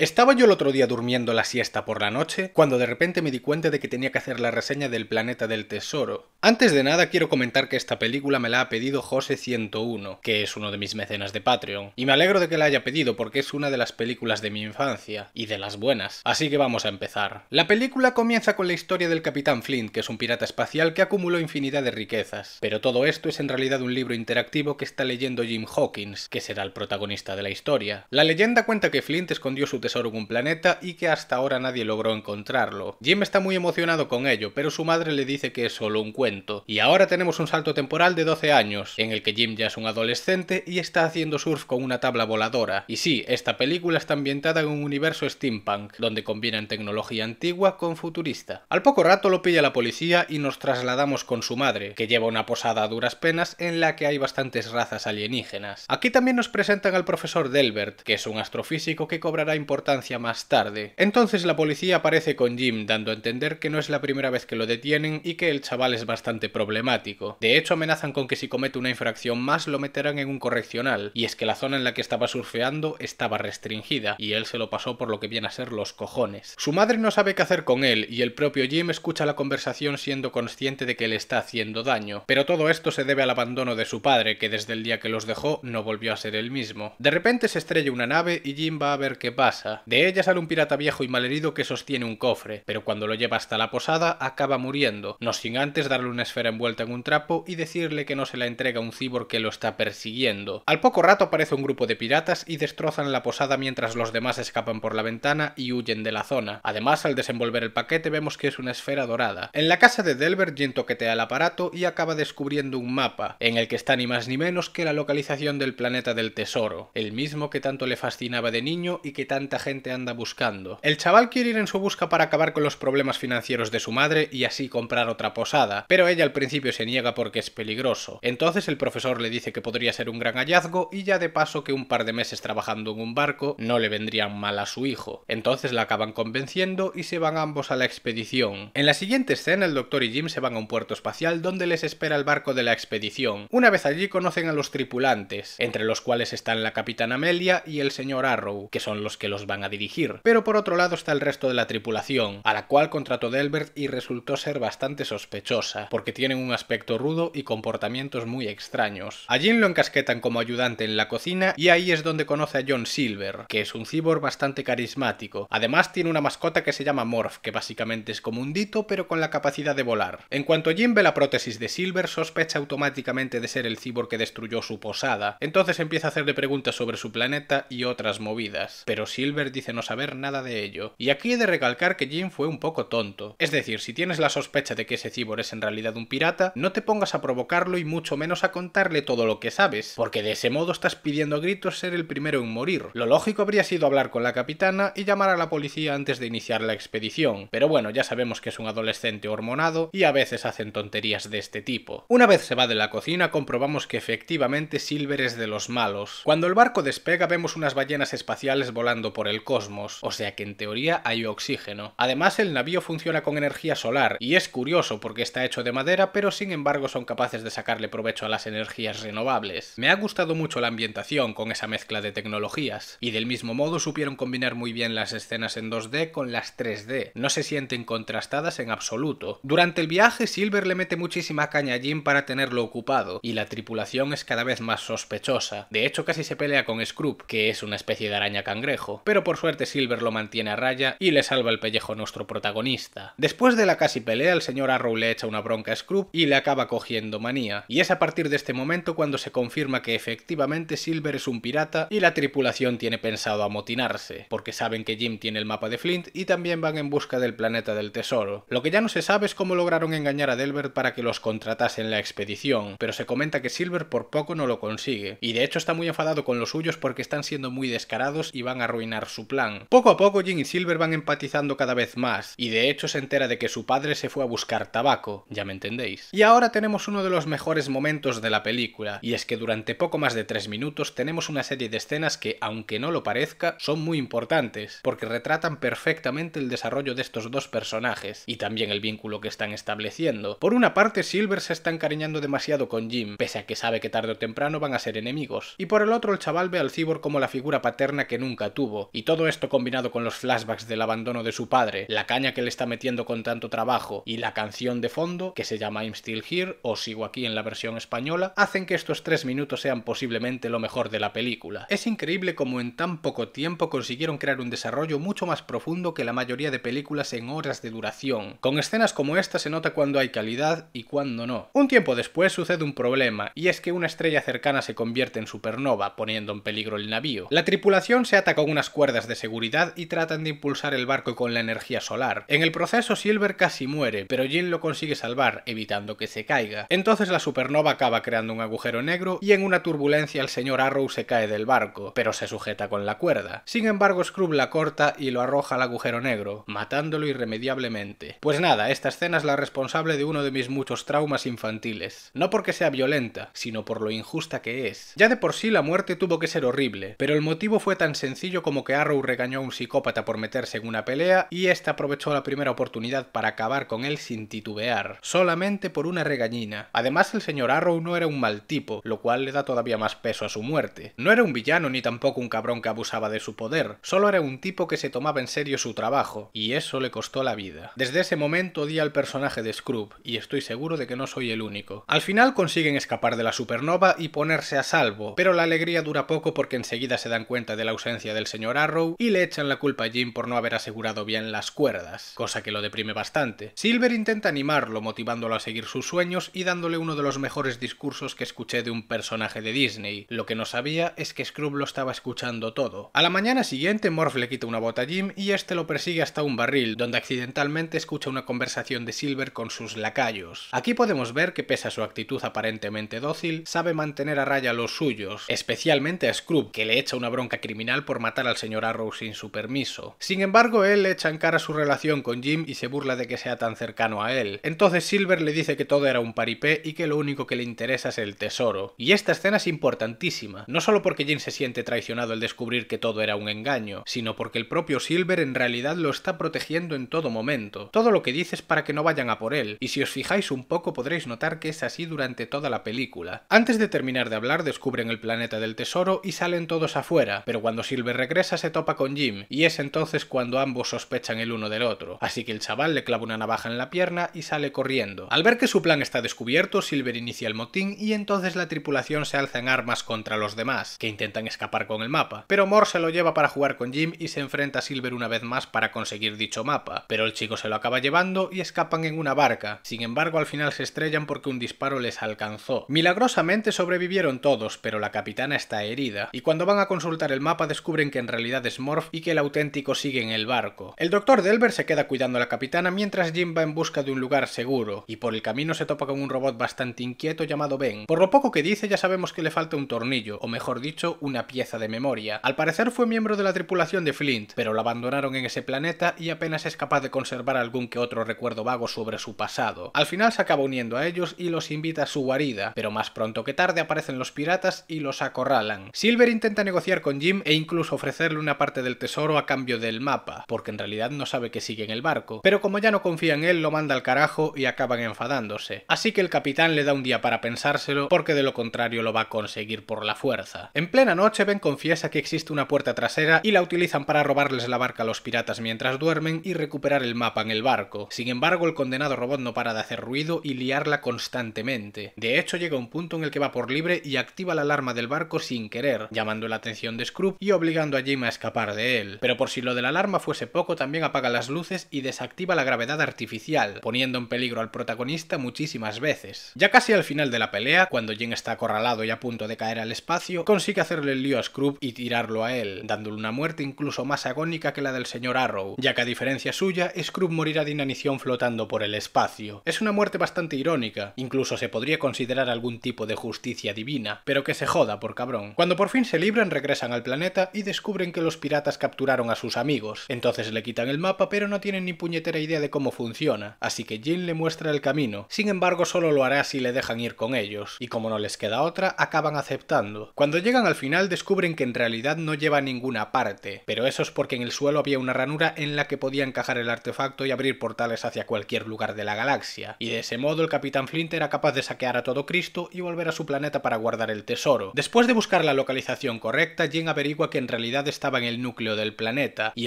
Estaba yo el otro día durmiendo la siesta por la noche cuando de repente me di cuenta de que tenía que hacer la reseña del Planeta del Tesoro. Antes de nada quiero comentar que esta película me la ha pedido José 101 que es uno de mis mecenas de Patreon, y me alegro de que la haya pedido porque es una de las películas de mi infancia, y de las buenas, así que vamos a empezar. La película comienza con la historia del Capitán Flint, que es un pirata espacial que acumuló infinidad de riquezas, pero todo esto es en realidad un libro interactivo que está leyendo Jim Hawkins, que será el protagonista de la historia. La leyenda cuenta que Flint escondió su un planeta y que hasta ahora nadie logró encontrarlo. Jim está muy emocionado con ello, pero su madre le dice que es solo un cuento. Y ahora tenemos un salto temporal de 12 años, en el que Jim ya es un adolescente y está haciendo surf con una tabla voladora. Y sí, esta película está ambientada en un universo steampunk, donde combinan tecnología antigua con futurista. Al poco rato lo pilla la policía y nos trasladamos con su madre, que lleva una posada a duras penas en la que hay bastantes razas alienígenas. Aquí también nos presentan al profesor Delbert, que es un astrofísico que cobrará importancia importancia más tarde. Entonces la policía aparece con Jim dando a entender que no es la primera vez que lo detienen y que el chaval es bastante problemático. De hecho amenazan con que si comete una infracción más lo meterán en un correccional, y es que la zona en la que estaba surfeando estaba restringida, y él se lo pasó por lo que viene a ser los cojones. Su madre no sabe qué hacer con él, y el propio Jim escucha la conversación siendo consciente de que le está haciendo daño, pero todo esto se debe al abandono de su padre, que desde el día que los dejó no volvió a ser el mismo. De repente se estrella una nave y Jim va a ver qué pasa, de ella sale un pirata viejo y malherido que sostiene un cofre, pero cuando lo lleva hasta la posada acaba muriendo, no sin antes darle una esfera envuelta en un trapo y decirle que no se la entrega un cibor que lo está persiguiendo. Al poco rato aparece un grupo de piratas y destrozan la posada mientras los demás escapan por la ventana y huyen de la zona. Además, al desenvolver el paquete vemos que es una esfera dorada. En la casa de Delbert, Jin toquetea el aparato y acaba descubriendo un mapa, en el que está ni más ni menos que la localización del planeta del tesoro, el mismo que tanto le fascinaba de niño y que tanta gente anda buscando. El chaval quiere ir en su busca para acabar con los problemas financieros de su madre y así comprar otra posada, pero ella al principio se niega porque es peligroso. Entonces el profesor le dice que podría ser un gran hallazgo y ya de paso que un par de meses trabajando en un barco no le vendrían mal a su hijo. Entonces la acaban convenciendo y se van ambos a la expedición. En la siguiente escena el doctor y Jim se van a un puerto espacial donde les espera el barco de la expedición. Una vez allí conocen a los tripulantes, entre los cuales están la capitana Amelia y el señor Arrow, que son los que los van a dirigir. Pero por otro lado está el resto de la tripulación, a la cual contrató Delbert y resultó ser bastante sospechosa, porque tienen un aspecto rudo y comportamientos muy extraños. A Jim lo encasquetan como ayudante en la cocina y ahí es donde conoce a John Silver, que es un cibor bastante carismático. Además tiene una mascota que se llama Morph, que básicamente es como un dito pero con la capacidad de volar. En cuanto Jim ve la prótesis de Silver, sospecha automáticamente de ser el cibor que destruyó su posada. Entonces empieza a hacerle preguntas sobre su planeta y otras movidas. Pero Silver Silver dice no saber nada de ello. Y aquí he de recalcar que Jim fue un poco tonto. Es decir, si tienes la sospecha de que ese cibor es en realidad un pirata, no te pongas a provocarlo y mucho menos a contarle todo lo que sabes, porque de ese modo estás pidiendo a gritos ser el primero en morir. Lo lógico habría sido hablar con la capitana y llamar a la policía antes de iniciar la expedición, pero bueno, ya sabemos que es un adolescente hormonado y a veces hacen tonterías de este tipo. Una vez se va de la cocina comprobamos que efectivamente Silver es de los malos. Cuando el barco despega vemos unas ballenas espaciales volando por por el cosmos, o sea que en teoría hay oxígeno. Además el navío funciona con energía solar, y es curioso porque está hecho de madera, pero sin embargo son capaces de sacarle provecho a las energías renovables. Me ha gustado mucho la ambientación con esa mezcla de tecnologías, y del mismo modo supieron combinar muy bien las escenas en 2D con las 3D, no se sienten contrastadas en absoluto. Durante el viaje Silver le mete muchísima caña a Jim para tenerlo ocupado, y la tripulación es cada vez más sospechosa. De hecho casi se pelea con Scroop, que es una especie de araña cangrejo, pero por suerte Silver lo mantiene a raya y le salva el pellejo a nuestro protagonista. Después de la casi pelea, el señor Arrow le echa una bronca a Scrub y le acaba cogiendo manía, y es a partir de este momento cuando se confirma que efectivamente Silver es un pirata y la tripulación tiene pensado amotinarse, porque saben que Jim tiene el mapa de Flint y también van en busca del planeta del tesoro. Lo que ya no se sabe es cómo lograron engañar a Delbert para que los contratasen en la expedición, pero se comenta que Silver por poco no lo consigue, y de hecho está muy enfadado con los suyos porque están siendo muy descarados y van a arruinar su plan. Poco a poco Jim y Silver van empatizando cada vez más, y de hecho se entera de que su padre se fue a buscar tabaco, ya me entendéis. Y ahora tenemos uno de los mejores momentos de la película, y es que durante poco más de tres minutos tenemos una serie de escenas que, aunque no lo parezca, son muy importantes, porque retratan perfectamente el desarrollo de estos dos personajes, y también el vínculo que están estableciendo. Por una parte, Silver se está encariñando demasiado con Jim, pese a que sabe que tarde o temprano van a ser enemigos, y por el otro el chaval ve al Cibor como la figura paterna que nunca tuvo, y todo esto combinado con los flashbacks del abandono de su padre, la caña que le está metiendo con tanto trabajo y la canción de fondo, que se llama I'm Still Here o Sigo aquí en la versión española, hacen que estos tres minutos sean posiblemente lo mejor de la película. Es increíble cómo en tan poco tiempo consiguieron crear un desarrollo mucho más profundo que la mayoría de películas en horas de duración. Con escenas como esta se nota cuando hay calidad y cuando no. Un tiempo después sucede un problema, y es que una estrella cercana se convierte en supernova, poniendo en peligro el navío. La tripulación se ataca con unas cuerdas de seguridad y tratan de impulsar el barco con la energía solar. En el proceso Silver casi muere, pero Jean lo consigue salvar, evitando que se caiga. Entonces la supernova acaba creando un agujero negro y en una turbulencia el señor Arrow se cae del barco, pero se sujeta con la cuerda. Sin embargo, Scrub la corta y lo arroja al agujero negro, matándolo irremediablemente. Pues nada, esta escena es la responsable de uno de mis muchos traumas infantiles. No porque sea violenta, sino por lo injusta que es. Ya de por sí la muerte tuvo que ser horrible, pero el motivo fue tan sencillo como que Arrow regañó a un psicópata por meterse en una pelea y este aprovechó la primera oportunidad para acabar con él sin titubear, solamente por una regañina. Además el señor Arrow no era un mal tipo, lo cual le da todavía más peso a su muerte. No era un villano ni tampoco un cabrón que abusaba de su poder, solo era un tipo que se tomaba en serio su trabajo, y eso le costó la vida. Desde ese momento odia al personaje de Scrooge, y estoy seguro de que no soy el único. Al final consiguen escapar de la supernova y ponerse a salvo, pero la alegría dura poco porque enseguida se dan cuenta de la ausencia del señor Arrow y le echan la culpa a Jim por no haber asegurado bien las cuerdas, cosa que lo deprime bastante. Silver intenta animarlo, motivándolo a seguir sus sueños y dándole uno de los mejores discursos que escuché de un personaje de Disney. Lo que no sabía es que Scrub lo estaba escuchando todo. A la mañana siguiente, Morph le quita una bota a Jim y este lo persigue hasta un barril, donde accidentalmente escucha una conversación de Silver con sus lacayos. Aquí podemos ver que pese a su actitud aparentemente dócil, sabe mantener a raya a los suyos, especialmente a Scrooge, que le echa una bronca criminal por matar al Señora Rose, sin su permiso. Sin embargo, él echa en cara su relación con Jim y se burla de que sea tan cercano a él. Entonces Silver le dice que todo era un paripé y que lo único que le interesa es el tesoro. Y esta escena es importantísima, no solo porque Jim se siente traicionado al descubrir que todo era un engaño, sino porque el propio Silver en realidad lo está protegiendo en todo momento. Todo lo que dice es para que no vayan a por él, y si os fijáis un poco podréis notar que es así durante toda la película. Antes de terminar de hablar descubren el planeta del tesoro y salen todos afuera, pero cuando Silver regresa se topa con Jim, y es entonces cuando ambos sospechan el uno del otro, así que el chaval le clava una navaja en la pierna y sale corriendo. Al ver que su plan está descubierto, Silver inicia el motín y entonces la tripulación se alza en armas contra los demás, que intentan escapar con el mapa, pero Mor se lo lleva para jugar con Jim y se enfrenta a Silver una vez más para conseguir dicho mapa, pero el chico se lo acaba llevando y escapan en una barca, sin embargo al final se estrellan porque un disparo les alcanzó. Milagrosamente sobrevivieron todos, pero la capitana está herida, y cuando van a consultar el mapa descubren que en realidad realidad es Morph y que el auténtico sigue en el barco. El doctor Delver se queda cuidando a la capitana mientras Jim va en busca de un lugar seguro, y por el camino se topa con un robot bastante inquieto llamado Ben. Por lo poco que dice ya sabemos que le falta un tornillo, o mejor dicho, una pieza de memoria. Al parecer fue miembro de la tripulación de Flint, pero lo abandonaron en ese planeta y apenas es capaz de conservar algún que otro recuerdo vago sobre su pasado. Al final se acaba uniendo a ellos y los invita a su guarida, pero más pronto que tarde aparecen los piratas y los acorralan. Silver intenta negociar con Jim e incluso ofrecer una parte del tesoro a cambio del mapa, porque en realidad no sabe que sigue en el barco, pero como ya no confía en él lo manda al carajo y acaban enfadándose. Así que el capitán le da un día para pensárselo porque de lo contrario lo va a conseguir por la fuerza. En plena noche Ben confiesa que existe una puerta trasera y la utilizan para robarles la barca a los piratas mientras duermen y recuperar el mapa en el barco. Sin embargo el condenado robot no para de hacer ruido y liarla constantemente. De hecho llega un punto en el que va por libre y activa la alarma del barco sin querer, llamando la atención de Scrooge y obligando a Jim a escapar de él. Pero por si lo de la alarma fuese poco, también apaga las luces y desactiva la gravedad artificial, poniendo en peligro al protagonista muchísimas veces. Ya casi al final de la pelea, cuando Jen está acorralado y a punto de caer al espacio, consigue hacerle el lío a Scrub y tirarlo a él, dándole una muerte incluso más agónica que la del señor Arrow, ya que a diferencia suya, scrub morirá de inanición flotando por el espacio. Es una muerte bastante irónica, incluso se podría considerar algún tipo de justicia divina, pero que se joda por cabrón. Cuando por fin se libran, regresan al planeta y descubren que los piratas capturaron a sus amigos, entonces le quitan el mapa pero no tienen ni puñetera idea de cómo funciona, así que Jin le muestra el camino, sin embargo solo lo hará si le dejan ir con ellos, y como no les queda otra, acaban aceptando. Cuando llegan al final descubren que en realidad no lleva ninguna parte, pero eso es porque en el suelo había una ranura en la que podía encajar el artefacto y abrir portales hacia cualquier lugar de la galaxia, y de ese modo el Capitán Flint era capaz de saquear a todo Cristo y volver a su planeta para guardar el tesoro. Después de buscar la localización correcta, Jin averigua que en realidad estaba en el núcleo del planeta, y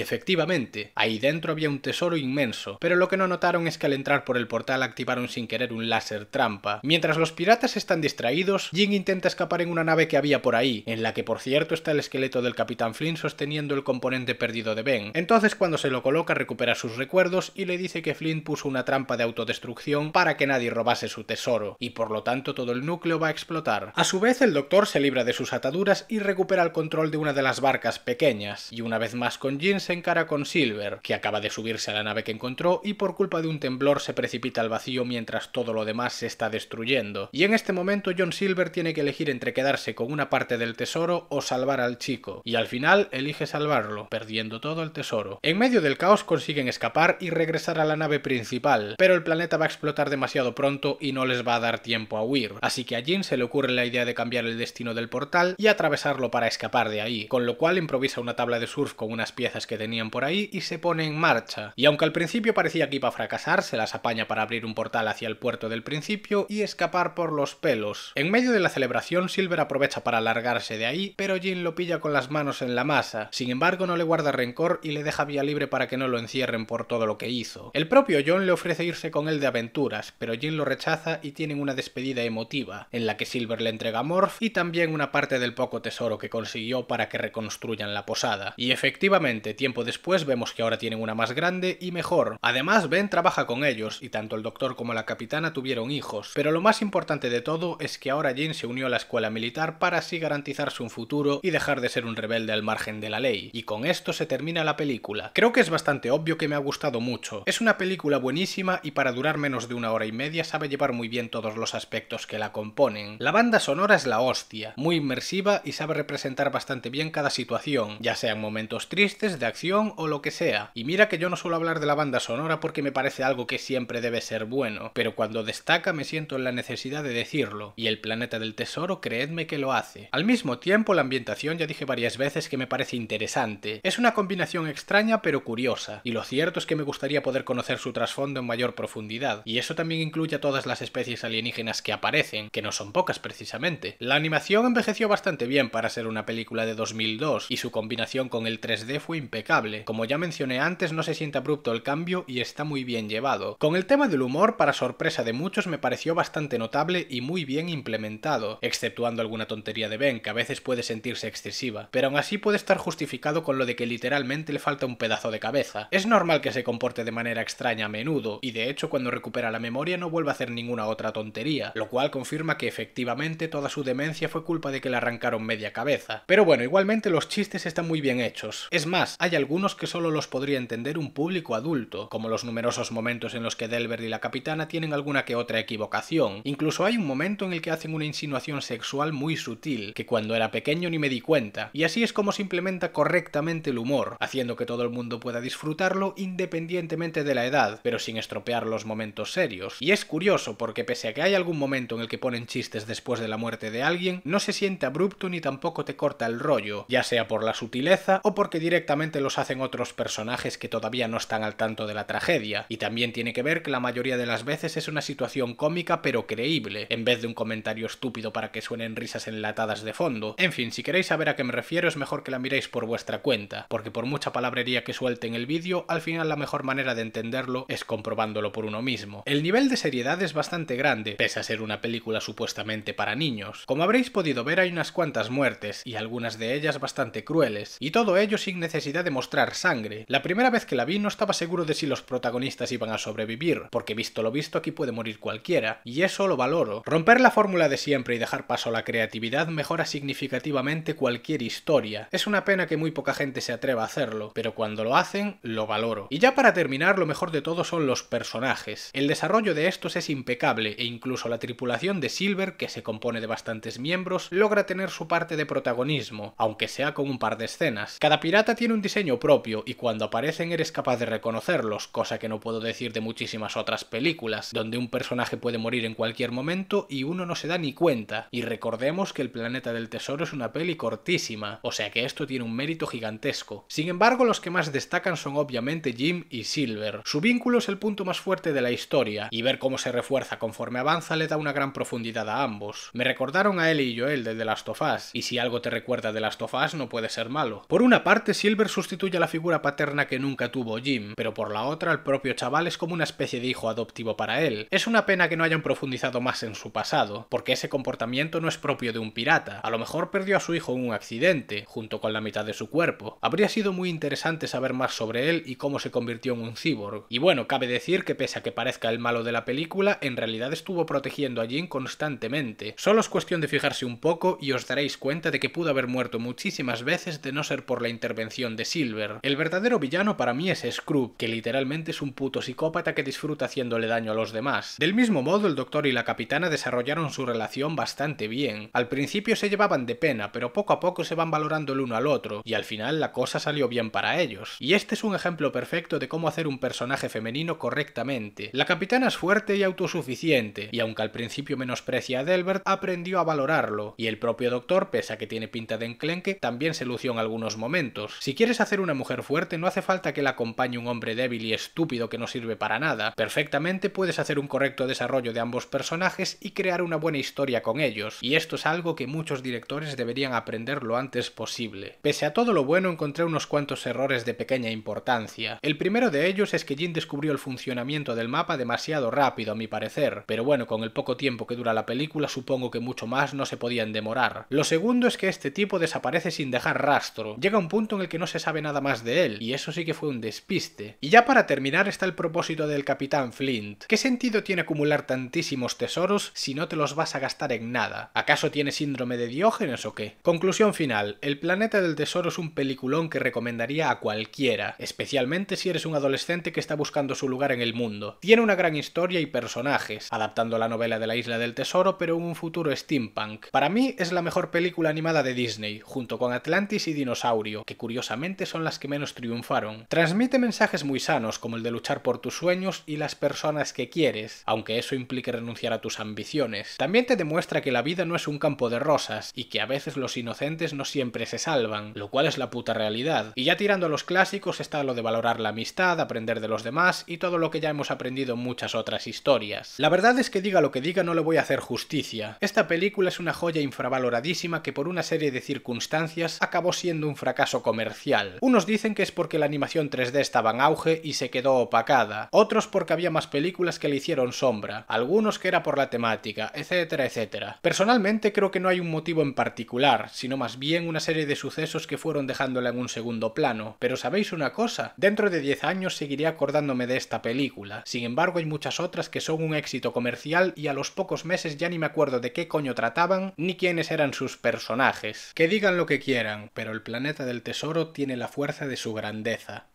efectivamente, ahí dentro había un tesoro inmenso, pero lo que no notaron es que al entrar por el portal activaron sin querer un láser trampa. Mientras los piratas están distraídos, Jin intenta escapar en una nave que había por ahí, en la que por cierto está el esqueleto del Capitán Flynn sosteniendo el componente perdido de Ben. Entonces cuando se lo coloca recupera sus recuerdos y le dice que Flynn puso una trampa de autodestrucción para que nadie robase su tesoro, y por lo tanto todo el núcleo va a explotar. A su vez el doctor se libra de sus ataduras y recupera el control de una de las barcas pequeñas y una vez más con Jin se encara con Silver, que acaba de subirse a la nave que encontró y por culpa de un temblor se precipita al vacío mientras todo lo demás se está destruyendo. Y en este momento John Silver tiene que elegir entre quedarse con una parte del tesoro o salvar al chico, y al final elige salvarlo, perdiendo todo el tesoro. En medio del caos consiguen escapar y regresar a la nave principal, pero el planeta va a explotar demasiado pronto y no les va a dar tiempo a huir, así que a Jin se le ocurre la idea de cambiar el destino del portal y atravesarlo para escapar de ahí, con lo cual una tabla de surf con unas piezas que tenían por ahí y se pone en marcha. Y aunque al principio parecía que iba a fracasar, se las apaña para abrir un portal hacia el puerto del principio y escapar por los pelos. En medio de la celebración, Silver aprovecha para largarse de ahí, pero Jin lo pilla con las manos en la masa. Sin embargo, no le guarda rencor y le deja vía libre para que no lo encierren por todo lo que hizo. El propio John le ofrece irse con él de aventuras, pero Jin lo rechaza y tienen una despedida emotiva, en la que Silver le entrega a Morph y también una parte del poco tesoro que consiguió para que reconstruyan la posada. Y efectivamente, tiempo después vemos que ahora tienen una más grande y mejor. Además, Ben trabaja con ellos, y tanto el doctor como la capitana tuvieron hijos. Pero lo más importante de todo es que ahora Jin se unió a la escuela militar para así garantizarse un futuro y dejar de ser un rebelde al margen de la ley. Y con esto se termina la película. Creo que es bastante obvio que me ha gustado mucho. Es una película buenísima y para durar menos de una hora y media sabe llevar muy bien todos los aspectos que la componen. La banda sonora es la hostia, muy inmersiva y sabe representar bastante bien cada situación ya sean momentos tristes, de acción o lo que sea. Y mira que yo no suelo hablar de la banda sonora porque me parece algo que siempre debe ser bueno, pero cuando destaca me siento en la necesidad de decirlo, y el planeta del tesoro creedme que lo hace. Al mismo tiempo la ambientación ya dije varias veces que me parece interesante. Es una combinación extraña pero curiosa, y lo cierto es que me gustaría poder conocer su trasfondo en mayor profundidad, y eso también incluye a todas las especies alienígenas que aparecen, que no son pocas precisamente. La animación envejeció bastante bien para ser una película de 2002, y su combinación con el 3D fue impecable. Como ya mencioné antes, no se siente abrupto el cambio y está muy bien llevado. Con el tema del humor, para sorpresa de muchos, me pareció bastante notable y muy bien implementado, exceptuando alguna tontería de Ben, que a veces puede sentirse excesiva, pero aún así puede estar justificado con lo de que literalmente le falta un pedazo de cabeza. Es normal que se comporte de manera extraña a menudo, y de hecho cuando recupera la memoria no vuelve a hacer ninguna otra tontería, lo cual confirma que efectivamente toda su demencia fue culpa de que le arrancaron media cabeza. Pero bueno, igualmente los chistes están muy bien hechos. Es más, hay algunos que solo los podría entender un público adulto, como los numerosos momentos en los que Delbert y la capitana tienen alguna que otra equivocación. Incluso hay un momento en el que hacen una insinuación sexual muy sutil, que cuando era pequeño ni me di cuenta. Y así es como se implementa correctamente el humor, haciendo que todo el mundo pueda disfrutarlo independientemente de la edad, pero sin estropear los momentos serios. Y es curioso porque pese a que hay algún momento en el que ponen chistes después de la muerte de alguien, no se siente abrupto ni tampoco te corta el rollo, ya sea por la sutileza o porque directamente los hacen otros personajes que todavía no están al tanto de la tragedia. Y también tiene que ver que la mayoría de las veces es una situación cómica pero creíble, en vez de un comentario estúpido para que suenen risas enlatadas de fondo. En fin, si queréis saber a qué me refiero es mejor que la miréis por vuestra cuenta, porque por mucha palabrería que suelte en el vídeo, al final la mejor manera de entenderlo es comprobándolo por uno mismo. El nivel de seriedad es bastante grande, pese a ser una película supuestamente para niños. Como habréis podido ver hay unas cuantas muertes, y algunas de ellas bastante crueles, y todo ello sin necesidad de mostrar sangre. La primera vez que la vi no estaba seguro de si los protagonistas iban a sobrevivir, porque visto lo visto aquí puede morir cualquiera, y eso lo valoro. Romper la fórmula de siempre y dejar paso a la creatividad mejora significativamente cualquier historia. Es una pena que muy poca gente se atreva a hacerlo, pero cuando lo hacen, lo valoro. Y ya para terminar, lo mejor de todo son los personajes. El desarrollo de estos es impecable, e incluso la tripulación de Silver, que se compone de bastantes miembros, logra tener su parte de protagonismo, aunque sea con un par de escenas. Cada pirata tiene un diseño propio y cuando aparecen eres capaz de reconocerlos, cosa que no puedo decir de muchísimas otras películas, donde un personaje puede morir en cualquier momento y uno no se da ni cuenta. Y recordemos que El Planeta del Tesoro es una peli cortísima, o sea que esto tiene un mérito gigantesco. Sin embargo, los que más destacan son obviamente Jim y Silver. Su vínculo es el punto más fuerte de la historia, y ver cómo se refuerza conforme avanza le da una gran profundidad a ambos. Me recordaron a él y Joel de The Last of Us, y si algo te recuerda de Last of Us no puedes ser malo. Por una parte, Silver sustituye a la figura paterna que nunca tuvo Jim, pero por la otra, el propio chaval es como una especie de hijo adoptivo para él. Es una pena que no hayan profundizado más en su pasado, porque ese comportamiento no es propio de un pirata. A lo mejor perdió a su hijo en un accidente, junto con la mitad de su cuerpo. Habría sido muy interesante saber más sobre él y cómo se convirtió en un cyborg. Y bueno, cabe decir que pese a que parezca el malo de la película, en realidad estuvo protegiendo a Jim constantemente. Solo es cuestión de fijarse un poco y os daréis cuenta de que pudo haber muerto muchísimas veces de no ser por la intervención de Silver. El verdadero villano para mí es Scrooge, que literalmente es un puto psicópata que disfruta haciéndole daño a los demás. Del mismo modo, el doctor y la capitana desarrollaron su relación bastante bien. Al principio se llevaban de pena, pero poco a poco se van valorando el uno al otro, y al final la cosa salió bien para ellos. Y este es un ejemplo perfecto de cómo hacer un personaje femenino correctamente. La capitana es fuerte y autosuficiente, y aunque al principio menosprecia a Delbert, aprendió a valorarlo, y el propio doctor, pese a que tiene pinta de enclenque, también se lo algunos momentos. Si quieres hacer una mujer fuerte, no hace falta que la acompañe un hombre débil y estúpido que no sirve para nada. Perfectamente puedes hacer un correcto desarrollo de ambos personajes y crear una buena historia con ellos, y esto es algo que muchos directores deberían aprender lo antes posible. Pese a todo lo bueno, encontré unos cuantos errores de pequeña importancia. El primero de ellos es que Jin descubrió el funcionamiento del mapa demasiado rápido, a mi parecer, pero bueno, con el poco tiempo que dura la película, supongo que mucho más no se podían demorar. Lo segundo es que este tipo desaparece sin dejar rastro. Llega un punto en el que no se sabe nada más de él, y eso sí que fue un despiste. Y ya para terminar está el propósito del capitán Flint. ¿Qué sentido tiene acumular tantísimos tesoros si no te los vas a gastar en nada? ¿Acaso tiene síndrome de Diógenes o qué? Conclusión final, El planeta del tesoro es un peliculón que recomendaría a cualquiera, especialmente si eres un adolescente que está buscando su lugar en el mundo. Tiene una gran historia y personajes, adaptando la novela de la Isla del Tesoro pero en un futuro steampunk. Para mí es la mejor película animada de Disney, junto con Atlantis y Dinosaurio, que curiosamente son las que menos triunfaron. Transmite mensajes muy sanos como el de luchar por tus sueños y las personas que quieres, aunque eso implique renunciar a tus ambiciones. También te demuestra que la vida no es un campo de rosas y que a veces los inocentes no siempre se salvan, lo cual es la puta realidad. Y ya tirando a los clásicos está lo de valorar la amistad, aprender de los demás y todo lo que ya hemos aprendido en muchas otras historias. La verdad es que diga lo que diga no le voy a hacer justicia. Esta película es una joya infravaloradísima que por una serie de circunstancias acaba siendo un fracaso comercial. Unos dicen que es porque la animación 3D estaba en auge y se quedó opacada, otros porque había más películas que le hicieron sombra, algunos que era por la temática, etcétera, etcétera. Personalmente creo que no hay un motivo en particular, sino más bien una serie de sucesos que fueron dejándola en un segundo plano. Pero ¿sabéis una cosa? Dentro de 10 años seguiré acordándome de esta película. Sin embargo, hay muchas otras que son un éxito comercial y a los pocos meses ya ni me acuerdo de qué coño trataban ni quiénes eran sus personajes. Que digan lo que quieran, pero el planeta del tesoro tiene la fuerza de su grandeza.